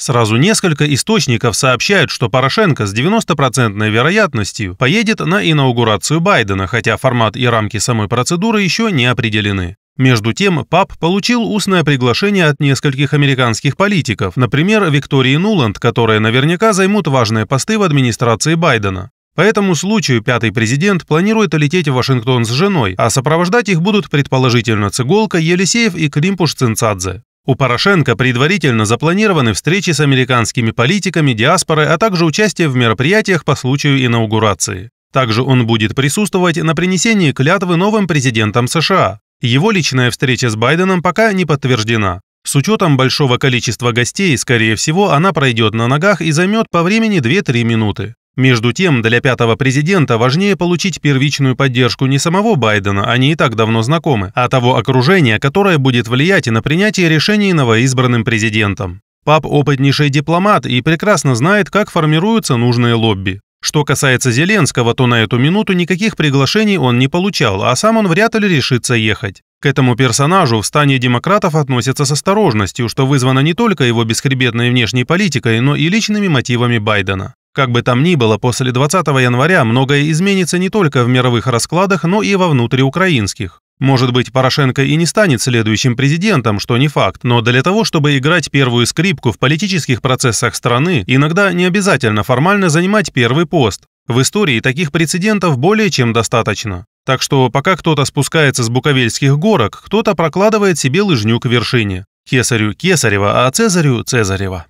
Сразу несколько источников сообщают, что Порошенко с 90% вероятностью поедет на инаугурацию Байдена, хотя формат и рамки самой процедуры еще не определены. Между тем, ПАП получил устное приглашение от нескольких американских политиков, например, Виктории Нуланд, которые наверняка займут важные посты в администрации Байдена. По этому случаю пятый президент планирует лететь в Вашингтон с женой, а сопровождать их будут предположительно Цыголка, Елисеев и Климпуш Цинцадзе. У Порошенко предварительно запланированы встречи с американскими политиками диаспоры, а также участие в мероприятиях по случаю инаугурации. Также он будет присутствовать на принесении клятвы новым президентом США. Его личная встреча с Байденом пока не подтверждена. С учетом большого количества гостей, скорее всего, она пройдет на ногах и займет по времени 2-3 минуты. Между тем, для пятого президента важнее получить первичную поддержку не самого Байдена, они и так давно знакомы, а того окружения, которое будет влиять на принятие решений новоизбранным президентом. Пап – опытнейший дипломат и прекрасно знает, как формируются нужные лобби. Что касается Зеленского, то на эту минуту никаких приглашений он не получал, а сам он вряд ли решится ехать. К этому персонажу в стане демократов относятся с осторожностью, что вызвано не только его бесхребетной внешней политикой, но и личными мотивами Байдена. Как бы там ни было, после 20 января многое изменится не только в мировых раскладах, но и во внутриукраинских. Может быть, Порошенко и не станет следующим президентом, что не факт, но для того, чтобы играть первую скрипку в политических процессах страны, иногда не обязательно формально занимать первый пост. В истории таких прецедентов более чем достаточно. Так что пока кто-то спускается с буковельских горок, кто-то прокладывает себе лыжню к вершине. Кесарю Кесарева, а Цезарю Цезарева.